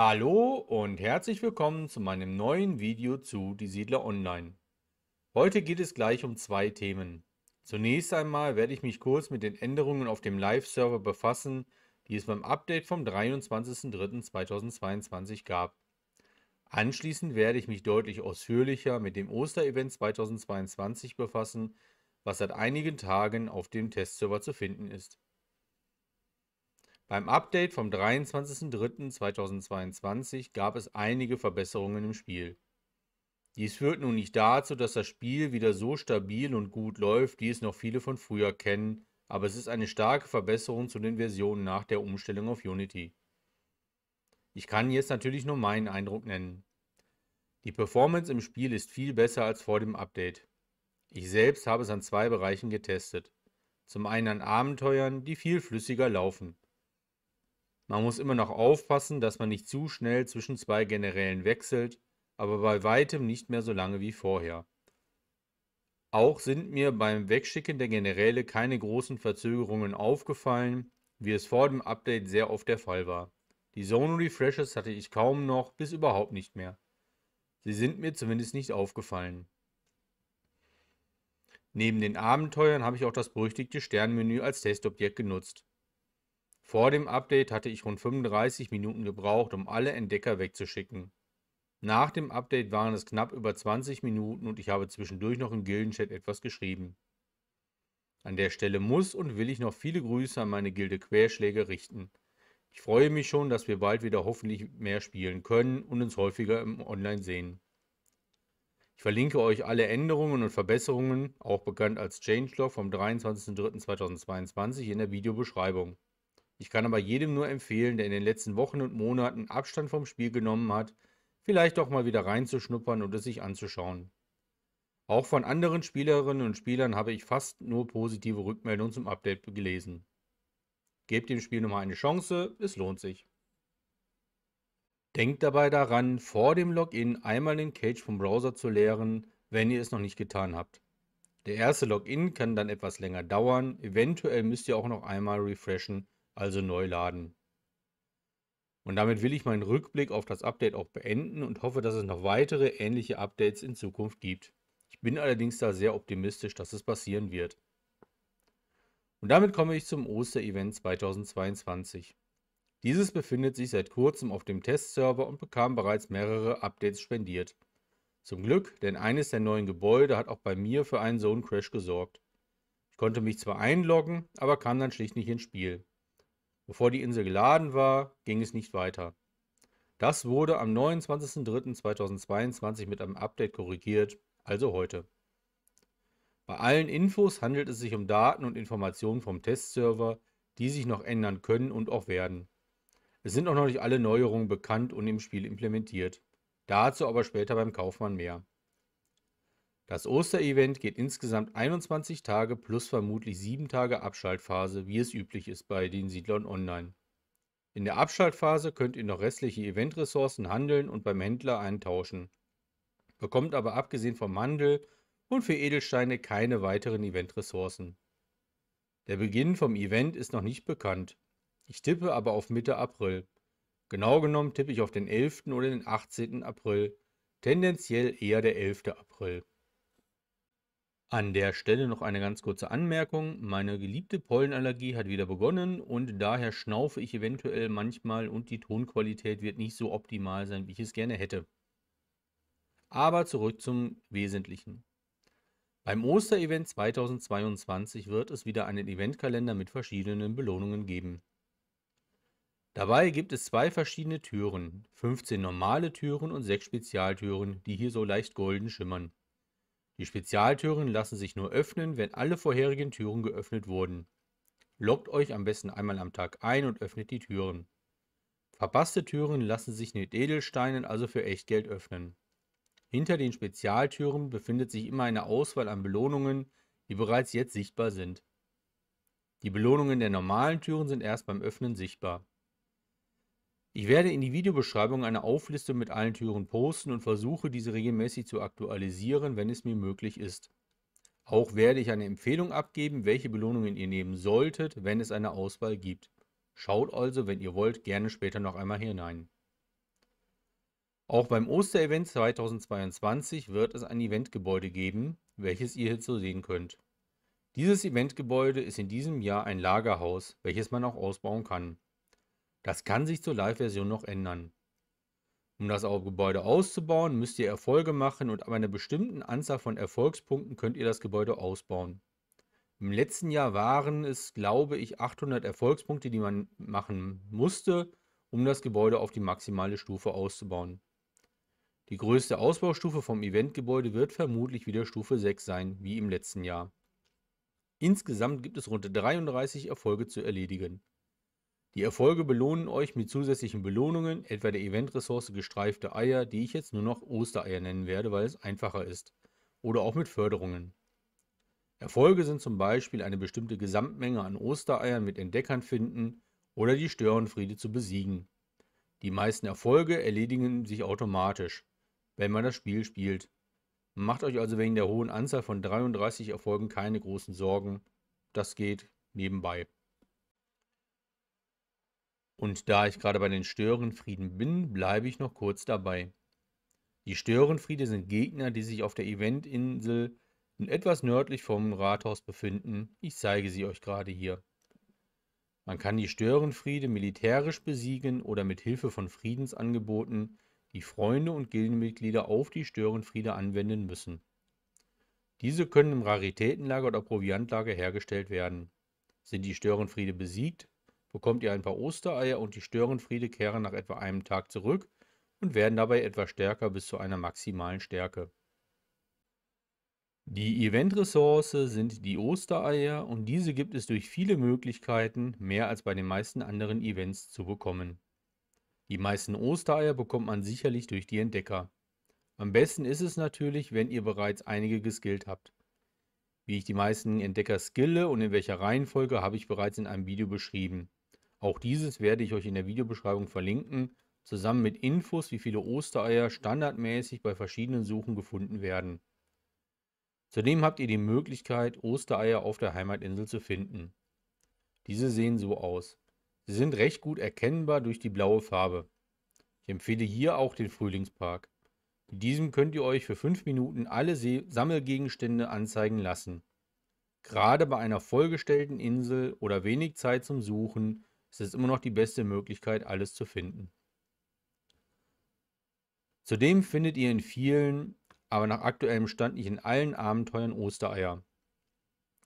Hallo und herzlich willkommen zu meinem neuen Video zu Die Siedler Online. Heute geht es gleich um zwei Themen. Zunächst einmal werde ich mich kurz mit den Änderungen auf dem Live-Server befassen, die es beim Update vom 23.03.2022 gab. Anschließend werde ich mich deutlich ausführlicher mit dem Osterevent 2022 befassen, was seit einigen Tagen auf dem Testserver zu finden ist. Beim Update vom 23.03.2022 gab es einige Verbesserungen im Spiel. Dies führt nun nicht dazu, dass das Spiel wieder so stabil und gut läuft, wie es noch viele von früher kennen, aber es ist eine starke Verbesserung zu den Versionen nach der Umstellung auf Unity. Ich kann jetzt natürlich nur meinen Eindruck nennen. Die Performance im Spiel ist viel besser als vor dem Update. Ich selbst habe es an zwei Bereichen getestet. Zum einen an Abenteuern, die viel flüssiger laufen. Man muss immer noch aufpassen, dass man nicht zu schnell zwischen zwei Generälen wechselt, aber bei weitem nicht mehr so lange wie vorher. Auch sind mir beim Wegschicken der Generäle keine großen Verzögerungen aufgefallen, wie es vor dem Update sehr oft der Fall war. Die Zone Refreshes hatte ich kaum noch bis überhaupt nicht mehr. Sie sind mir zumindest nicht aufgefallen. Neben den Abenteuern habe ich auch das berüchtigte Sternmenü als Testobjekt genutzt. Vor dem Update hatte ich rund 35 Minuten gebraucht, um alle Entdecker wegzuschicken. Nach dem Update waren es knapp über 20 Minuten und ich habe zwischendurch noch im Gildenchat etwas geschrieben. An der Stelle muss und will ich noch viele Grüße an meine Gilde Querschläge richten. Ich freue mich schon, dass wir bald wieder hoffentlich mehr spielen können und uns häufiger im Online sehen. Ich verlinke euch alle Änderungen und Verbesserungen, auch bekannt als Changelog vom 23.03.2022, in der Videobeschreibung. Ich kann aber jedem nur empfehlen, der in den letzten Wochen und Monaten Abstand vom Spiel genommen hat, vielleicht auch mal wieder reinzuschnuppern und es sich anzuschauen. Auch von anderen Spielerinnen und Spielern habe ich fast nur positive Rückmeldungen zum Update gelesen. Gebt dem Spiel nochmal eine Chance, es lohnt sich. Denkt dabei daran, vor dem Login einmal den Cage vom Browser zu leeren, wenn ihr es noch nicht getan habt. Der erste Login kann dann etwas länger dauern, eventuell müsst ihr auch noch einmal refreshen also neu laden. Und damit will ich meinen Rückblick auf das Update auch beenden und hoffe, dass es noch weitere ähnliche Updates in Zukunft gibt. Ich bin allerdings da sehr optimistisch, dass es passieren wird. Und damit komme ich zum Oster-Event 2022. Dieses befindet sich seit kurzem auf dem Testserver und bekam bereits mehrere Updates spendiert. Zum Glück, denn eines der neuen Gebäude hat auch bei mir für einen Zone Crash gesorgt. Ich konnte mich zwar einloggen, aber kam dann schlicht nicht ins Spiel. Bevor die Insel geladen war, ging es nicht weiter. Das wurde am 29.03.2022 mit einem Update korrigiert, also heute. Bei allen Infos handelt es sich um Daten und Informationen vom Testserver, die sich noch ändern können und auch werden. Es sind auch noch nicht alle Neuerungen bekannt und im Spiel implementiert. Dazu aber später beim Kaufmann mehr. Das Osterevent geht insgesamt 21 Tage plus vermutlich 7 Tage Abschaltphase, wie es üblich ist bei den Siedlern online. In der Abschaltphase könnt ihr noch restliche Eventressourcen handeln und beim Händler eintauschen. Bekommt aber abgesehen vom Handel und für Edelsteine keine weiteren Eventressourcen. Der Beginn vom Event ist noch nicht bekannt. Ich tippe aber auf Mitte April. Genau genommen tippe ich auf den 11. oder den 18. April. Tendenziell eher der 11. April. An der Stelle noch eine ganz kurze Anmerkung. Meine geliebte Pollenallergie hat wieder begonnen und daher schnaufe ich eventuell manchmal und die Tonqualität wird nicht so optimal sein, wie ich es gerne hätte. Aber zurück zum Wesentlichen. Beim Osterevent 2022 wird es wieder einen Eventkalender mit verschiedenen Belohnungen geben. Dabei gibt es zwei verschiedene Türen, 15 normale Türen und 6 Spezialtüren, die hier so leicht golden schimmern. Die Spezialtüren lassen sich nur öffnen, wenn alle vorherigen Türen geöffnet wurden. Lockt euch am besten einmal am Tag ein und öffnet die Türen. Verpasste Türen lassen sich mit Edelsteinen, also für Echtgeld, öffnen. Hinter den Spezialtüren befindet sich immer eine Auswahl an Belohnungen, die bereits jetzt sichtbar sind. Die Belohnungen der normalen Türen sind erst beim Öffnen sichtbar. Ich werde in die Videobeschreibung eine Auflistung mit allen Türen posten und versuche, diese regelmäßig zu aktualisieren, wenn es mir möglich ist. Auch werde ich eine Empfehlung abgeben, welche Belohnungen ihr nehmen solltet, wenn es eine Auswahl gibt. Schaut also, wenn ihr wollt, gerne später noch einmal hinein. Auch beim Osterevent 2022 wird es ein Eventgebäude geben, welches ihr hier hierzu sehen könnt. Dieses Eventgebäude ist in diesem Jahr ein Lagerhaus, welches man auch ausbauen kann. Das kann sich zur Live-Version noch ändern. Um das Gebäude auszubauen, müsst ihr Erfolge machen und ab einer bestimmten Anzahl von Erfolgspunkten könnt ihr das Gebäude ausbauen. Im letzten Jahr waren es, glaube ich, 800 Erfolgspunkte, die man machen musste, um das Gebäude auf die maximale Stufe auszubauen. Die größte Ausbaustufe vom Eventgebäude wird vermutlich wieder Stufe 6 sein, wie im letzten Jahr. Insgesamt gibt es rund 33 Erfolge zu erledigen. Die Erfolge belohnen euch mit zusätzlichen Belohnungen, etwa der Event-Ressource gestreifte Eier, die ich jetzt nur noch Ostereier nennen werde, weil es einfacher ist. Oder auch mit Förderungen. Erfolge sind zum Beispiel eine bestimmte Gesamtmenge an Ostereiern mit Entdeckern finden oder die Störenfriede zu besiegen. Die meisten Erfolge erledigen sich automatisch, wenn man das Spiel spielt. Macht euch also wegen der hohen Anzahl von 33 Erfolgen keine großen Sorgen. Das geht nebenbei. Und da ich gerade bei den Störenfrieden bin, bleibe ich noch kurz dabei. Die Störenfriede sind Gegner, die sich auf der Eventinsel und etwas nördlich vom Rathaus befinden. Ich zeige sie euch gerade hier. Man kann die Störenfriede militärisch besiegen oder mit Hilfe von Friedensangeboten, die Freunde und Gildenmitglieder auf die Störenfriede anwenden müssen. Diese können im Raritätenlager oder Proviantlager hergestellt werden. Sind die Störenfriede besiegt, bekommt ihr ein paar Ostereier und die Störenfriede kehren nach etwa einem Tag zurück und werden dabei etwas stärker bis zu einer maximalen Stärke. Die Eventressource sind die Ostereier und diese gibt es durch viele Möglichkeiten, mehr als bei den meisten anderen Events zu bekommen. Die meisten Ostereier bekommt man sicherlich durch die Entdecker. Am besten ist es natürlich, wenn ihr bereits einige geskillt habt. Wie ich die meisten Entdecker skille und in welcher Reihenfolge habe ich bereits in einem Video beschrieben. Auch dieses werde ich euch in der Videobeschreibung verlinken, zusammen mit Infos, wie viele Ostereier standardmäßig bei verschiedenen Suchen gefunden werden. Zudem habt ihr die Möglichkeit, Ostereier auf der Heimatinsel zu finden. Diese sehen so aus. Sie sind recht gut erkennbar durch die blaue Farbe. Ich empfehle hier auch den Frühlingspark. Mit diesem könnt ihr euch für 5 Minuten alle Sammelgegenstände anzeigen lassen. Gerade bei einer vollgestellten Insel oder wenig Zeit zum Suchen es ist immer noch die beste Möglichkeit, alles zu finden. Zudem findet ihr in vielen, aber nach aktuellem Stand nicht in allen Abenteuern Ostereier.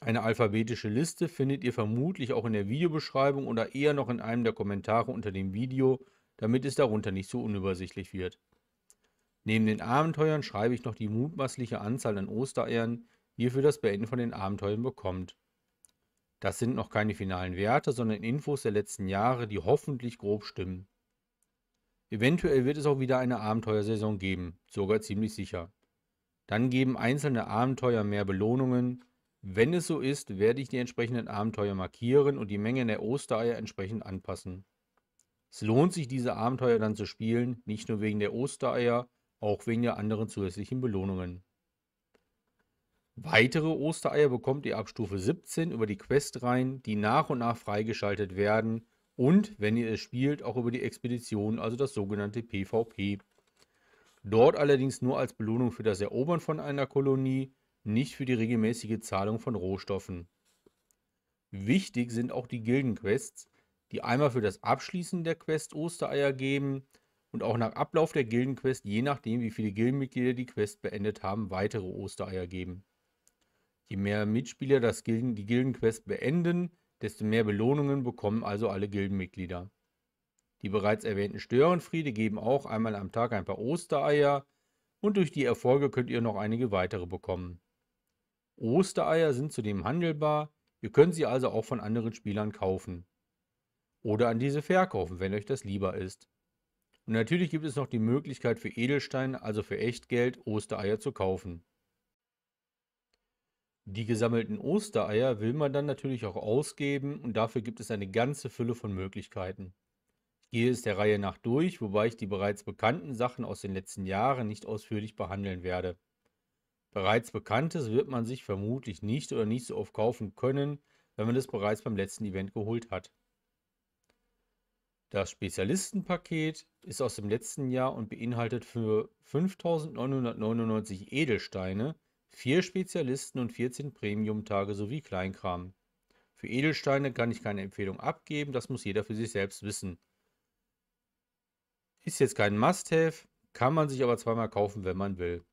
Eine alphabetische Liste findet ihr vermutlich auch in der Videobeschreibung oder eher noch in einem der Kommentare unter dem Video, damit es darunter nicht so unübersichtlich wird. Neben den Abenteuern schreibe ich noch die mutmaßliche Anzahl an Ostereiern, die ihr für das Beenden von den Abenteuern bekommt. Das sind noch keine finalen Werte, sondern Infos der letzten Jahre, die hoffentlich grob stimmen. Eventuell wird es auch wieder eine Abenteuersaison geben, sogar ziemlich sicher. Dann geben einzelne Abenteuer mehr Belohnungen. Wenn es so ist, werde ich die entsprechenden Abenteuer markieren und die Menge der Ostereier entsprechend anpassen. Es lohnt sich, diese Abenteuer dann zu spielen, nicht nur wegen der Ostereier, auch wegen der anderen zusätzlichen Belohnungen. Weitere Ostereier bekommt ihr ab Stufe 17 über die Questreihen, die nach und nach freigeschaltet werden und, wenn ihr es spielt, auch über die Expedition, also das sogenannte PvP. Dort allerdings nur als Belohnung für das Erobern von einer Kolonie, nicht für die regelmäßige Zahlung von Rohstoffen. Wichtig sind auch die Gildenquests, die einmal für das Abschließen der Quest Ostereier geben und auch nach Ablauf der Gildenquest, je nachdem wie viele Gildenmitglieder die Quest beendet haben, weitere Ostereier geben. Je mehr Mitspieler das Gilden, die Gildenquest beenden, desto mehr Belohnungen bekommen also alle Gildenmitglieder. Die bereits erwähnten Störenfriede geben auch einmal am Tag ein paar Ostereier und durch die Erfolge könnt ihr noch einige weitere bekommen. Ostereier sind zudem handelbar, ihr könnt sie also auch von anderen Spielern kaufen. Oder an diese verkaufen, wenn euch das lieber ist. Und natürlich gibt es noch die Möglichkeit für Edelsteine, also für Echtgeld, Ostereier zu kaufen. Die gesammelten Ostereier will man dann natürlich auch ausgeben und dafür gibt es eine ganze Fülle von Möglichkeiten. Ich gehe es der Reihe nach durch, wobei ich die bereits bekannten Sachen aus den letzten Jahren nicht ausführlich behandeln werde. Bereits Bekanntes wird man sich vermutlich nicht oder nicht so oft kaufen können, wenn man es bereits beim letzten Event geholt hat. Das Spezialistenpaket ist aus dem letzten Jahr und beinhaltet für 5999 Edelsteine vier Spezialisten und 14 Premium-Tage sowie Kleinkram. Für Edelsteine kann ich keine Empfehlung abgeben, das muss jeder für sich selbst wissen. Ist jetzt kein Must-Have, kann man sich aber zweimal kaufen, wenn man will.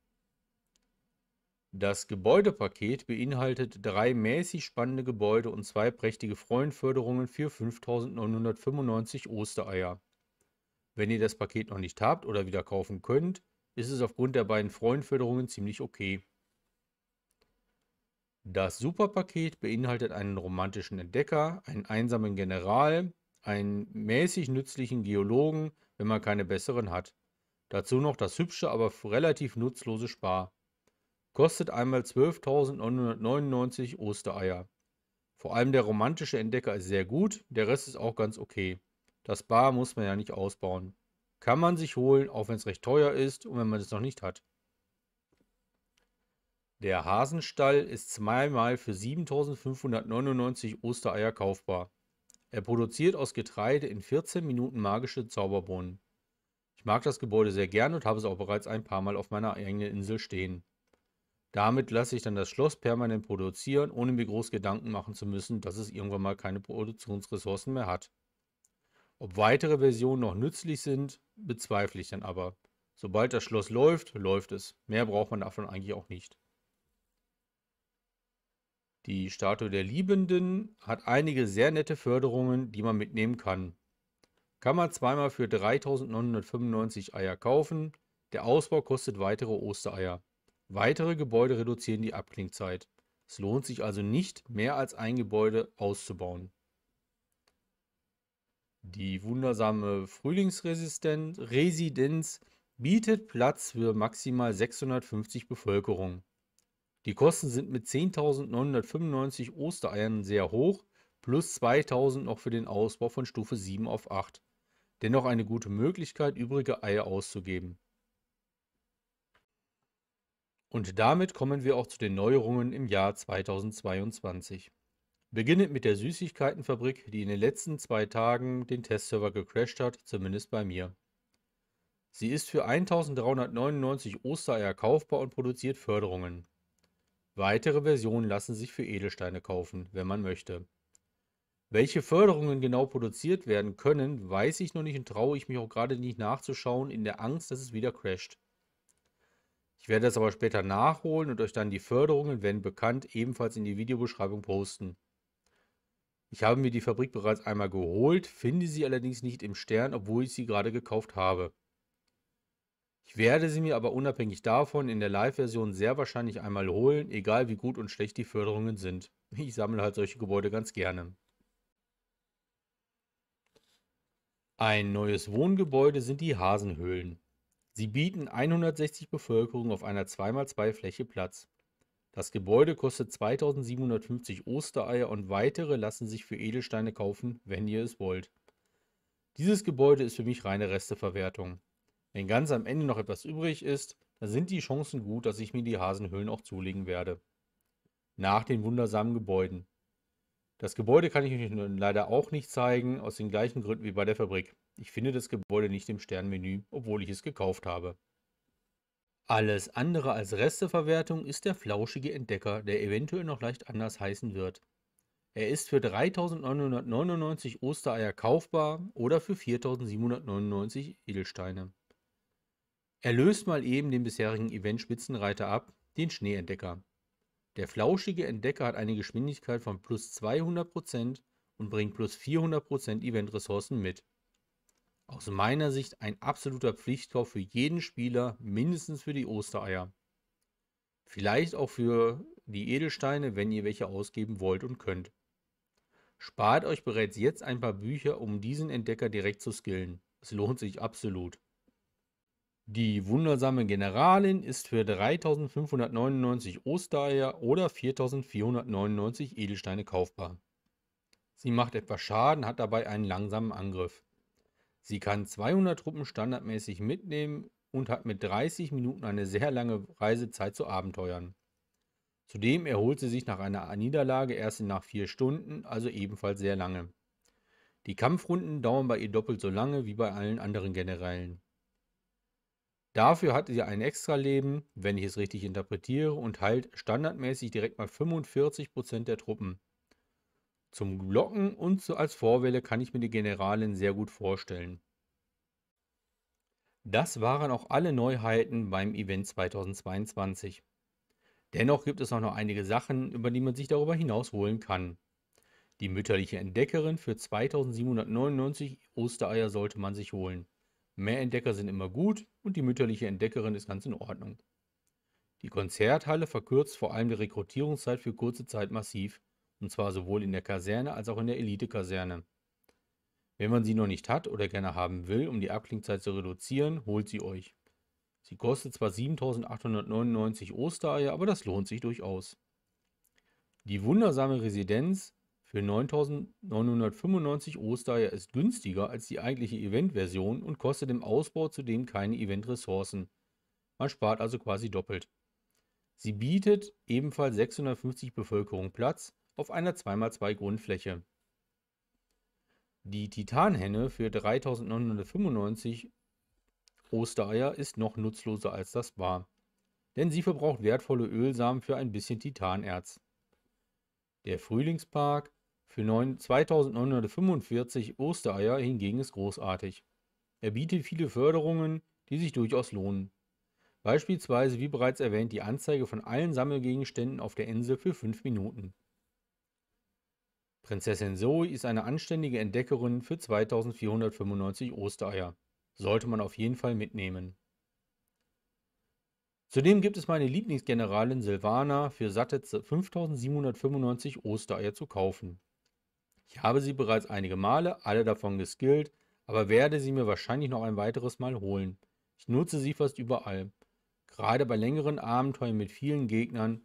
Das Gebäudepaket beinhaltet drei mäßig spannende Gebäude und zwei prächtige Freundförderungen für 5.995 Ostereier. Wenn ihr das Paket noch nicht habt oder wieder kaufen könnt, ist es aufgrund der beiden Freundförderungen ziemlich okay. Das Superpaket beinhaltet einen romantischen Entdecker, einen einsamen General, einen mäßig nützlichen Geologen, wenn man keine besseren hat. Dazu noch das hübsche, aber relativ nutzlose Spar. Kostet einmal 12.999 Ostereier. Vor allem der romantische Entdecker ist sehr gut, der Rest ist auch ganz okay. Das Bar muss man ja nicht ausbauen. Kann man sich holen, auch wenn es recht teuer ist und wenn man es noch nicht hat. Der Hasenstall ist zweimal für 7599 Ostereier kaufbar. Er produziert aus Getreide in 14 Minuten magische Zauberbohnen. Ich mag das Gebäude sehr gern und habe es auch bereits ein paar Mal auf meiner eigenen Insel stehen. Damit lasse ich dann das Schloss permanent produzieren, ohne mir groß Gedanken machen zu müssen, dass es irgendwann mal keine Produktionsressourcen mehr hat. Ob weitere Versionen noch nützlich sind, bezweifle ich dann aber. Sobald das Schloss läuft, läuft es. Mehr braucht man davon eigentlich auch nicht. Die Statue der Liebenden hat einige sehr nette Förderungen, die man mitnehmen kann. Kann man zweimal für 3.995 Eier kaufen. Der Ausbau kostet weitere Ostereier. Weitere Gebäude reduzieren die Abklingzeit. Es lohnt sich also nicht, mehr als ein Gebäude auszubauen. Die wundersame Frühlingsresidenz bietet Platz für maximal 650 Bevölkerung. Die Kosten sind mit 10.995 Ostereiern sehr hoch, plus 2.000 noch für den Ausbau von Stufe 7 auf 8. Dennoch eine gute Möglichkeit, übrige Eier auszugeben. Und damit kommen wir auch zu den Neuerungen im Jahr 2022. Beginnend mit der Süßigkeitenfabrik, die in den letzten zwei Tagen den Testserver gecrashed hat, zumindest bei mir. Sie ist für 1399 Ostereier kaufbar und produziert Förderungen. Weitere Versionen lassen sich für Edelsteine kaufen, wenn man möchte. Welche Förderungen genau produziert werden können, weiß ich noch nicht und traue ich mich auch gerade nicht nachzuschauen, in der Angst, dass es wieder crasht. Ich werde das aber später nachholen und euch dann die Förderungen, wenn bekannt, ebenfalls in die Videobeschreibung posten. Ich habe mir die Fabrik bereits einmal geholt, finde sie allerdings nicht im Stern, obwohl ich sie gerade gekauft habe. Ich werde sie mir aber unabhängig davon in der Live-Version sehr wahrscheinlich einmal holen, egal wie gut und schlecht die Förderungen sind. Ich sammle halt solche Gebäude ganz gerne. Ein neues Wohngebäude sind die Hasenhöhlen. Sie bieten 160 Bevölkerung auf einer 2x2 Fläche Platz. Das Gebäude kostet 2750 Ostereier und weitere lassen sich für Edelsteine kaufen, wenn ihr es wollt. Dieses Gebäude ist für mich reine Resteverwertung. Wenn ganz am Ende noch etwas übrig ist, dann sind die Chancen gut, dass ich mir die Hasenhöhlen auch zulegen werde. Nach den wundersamen Gebäuden. Das Gebäude kann ich euch nun leider auch nicht zeigen, aus den gleichen Gründen wie bei der Fabrik. Ich finde das Gebäude nicht im Sternmenü, obwohl ich es gekauft habe. Alles andere als Resteverwertung ist der flauschige Entdecker, der eventuell noch leicht anders heißen wird. Er ist für 3.999 Ostereier kaufbar oder für 4.799 Edelsteine. Er löst mal eben den bisherigen Event-Spitzenreiter ab, den Schneeentdecker. Der flauschige Entdecker hat eine Geschwindigkeit von plus 200% und bringt plus 400% Event-Ressourcen mit. Aus meiner Sicht ein absoluter Pflichtkauf für jeden Spieler, mindestens für die Ostereier. Vielleicht auch für die Edelsteine, wenn ihr welche ausgeben wollt und könnt. Spart euch bereits jetzt ein paar Bücher, um diesen Entdecker direkt zu skillen. Es lohnt sich absolut. Die wundersame Generalin ist für 3599 Ostereier oder 4499 Edelsteine kaufbar. Sie macht etwas Schaden, hat dabei einen langsamen Angriff. Sie kann 200 Truppen standardmäßig mitnehmen und hat mit 30 Minuten eine sehr lange Reisezeit zu Abenteuern. Zudem erholt sie sich nach einer Niederlage erst nach 4 Stunden, also ebenfalls sehr lange. Die Kampfrunden dauern bei ihr doppelt so lange wie bei allen anderen Generälen. Dafür hatte sie ein Extra-Leben, wenn ich es richtig interpretiere, und heilt standardmäßig direkt mal 45% der Truppen. Zum Glocken und als Vorwelle kann ich mir die Generalin sehr gut vorstellen. Das waren auch alle Neuheiten beim Event 2022. Dennoch gibt es auch noch einige Sachen, über die man sich darüber hinaus holen kann. Die mütterliche Entdeckerin für 2799 Ostereier sollte man sich holen. Mehr Entdecker sind immer gut und die mütterliche Entdeckerin ist ganz in Ordnung. Die Konzerthalle verkürzt vor allem die Rekrutierungszeit für kurze Zeit massiv, und zwar sowohl in der Kaserne als auch in der Elite-Kaserne. Wenn man sie noch nicht hat oder gerne haben will, um die Abklingzeit zu reduzieren, holt sie euch. Sie kostet zwar 7899 Ostereier, aber das lohnt sich durchaus. Die wundersame Residenz für 9.995 Ostereier ist günstiger als die eigentliche Event-Version und kostet im Ausbau zudem keine Event-Ressourcen. Man spart also quasi doppelt. Sie bietet ebenfalls 650 Bevölkerung Platz auf einer 2x2 Grundfläche. Die Titanhenne für 3.995 Ostereier ist noch nutzloser als das war, denn sie verbraucht wertvolle Ölsamen für ein bisschen Titanerz. Der Frühlingspark für 9, 2945 Ostereier hingegen ist großartig. Er bietet viele Förderungen, die sich durchaus lohnen. Beispielsweise, wie bereits erwähnt, die Anzeige von allen Sammelgegenständen auf der Insel für 5 Minuten. Prinzessin Zoe ist eine anständige Entdeckerin für 2495 Ostereier. Sollte man auf jeden Fall mitnehmen. Zudem gibt es meine Lieblingsgeneralin Silvana für satte 5795 Ostereier zu kaufen. Ich habe sie bereits einige Male, alle davon geskillt, aber werde sie mir wahrscheinlich noch ein weiteres Mal holen. Ich nutze sie fast überall. Gerade bei längeren Abenteuern mit vielen Gegnern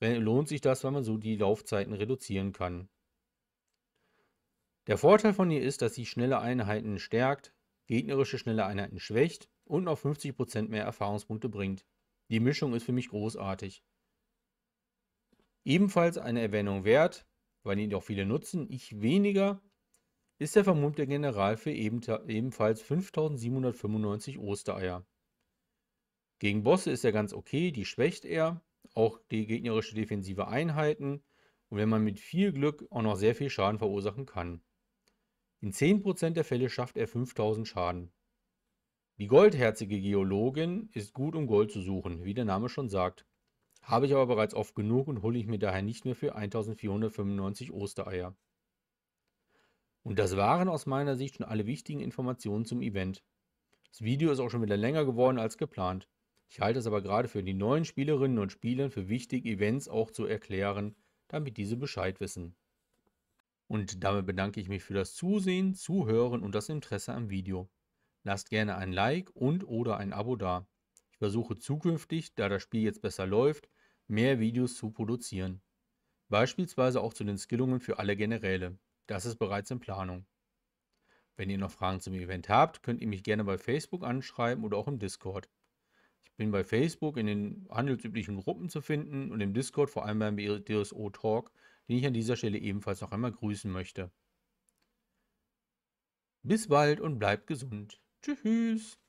lohnt sich das, weil man so die Laufzeiten reduzieren kann. Der Vorteil von ihr ist, dass sie schnelle Einheiten stärkt, gegnerische schnelle Einheiten schwächt und noch 50% mehr Erfahrungspunkte bringt. Die Mischung ist für mich großartig. Ebenfalls eine Erwähnung wert weil ihn auch viele nutzen, ich weniger, ist der vermummte General für ebenfalls 5795 Ostereier. Gegen Bosse ist er ganz okay, die schwächt er, auch die gegnerische defensive Einheiten und wenn man mit viel Glück auch noch sehr viel Schaden verursachen kann. In 10% der Fälle schafft er 5000 Schaden. Die goldherzige Geologin ist gut, um Gold zu suchen, wie der Name schon sagt. Habe ich aber bereits oft genug und hole ich mir daher nicht mehr für 1495 Ostereier. Und das waren aus meiner Sicht schon alle wichtigen Informationen zum Event. Das Video ist auch schon wieder länger geworden als geplant. Ich halte es aber gerade für die neuen Spielerinnen und Spieler für wichtig, Events auch zu erklären, damit diese Bescheid wissen. Und damit bedanke ich mich für das Zusehen, Zuhören und das Interesse am Video. Lasst gerne ein Like und oder ein Abo da versuche zukünftig, da das Spiel jetzt besser läuft, mehr Videos zu produzieren. Beispielsweise auch zu den Skillungen für alle Generäle. Das ist bereits in Planung. Wenn ihr noch Fragen zum Event habt, könnt ihr mich gerne bei Facebook anschreiben oder auch im Discord. Ich bin bei Facebook in den handelsüblichen Gruppen zu finden und im Discord vor allem beim DSO Talk, den ich an dieser Stelle ebenfalls noch einmal grüßen möchte. Bis bald und bleibt gesund. Tschüss.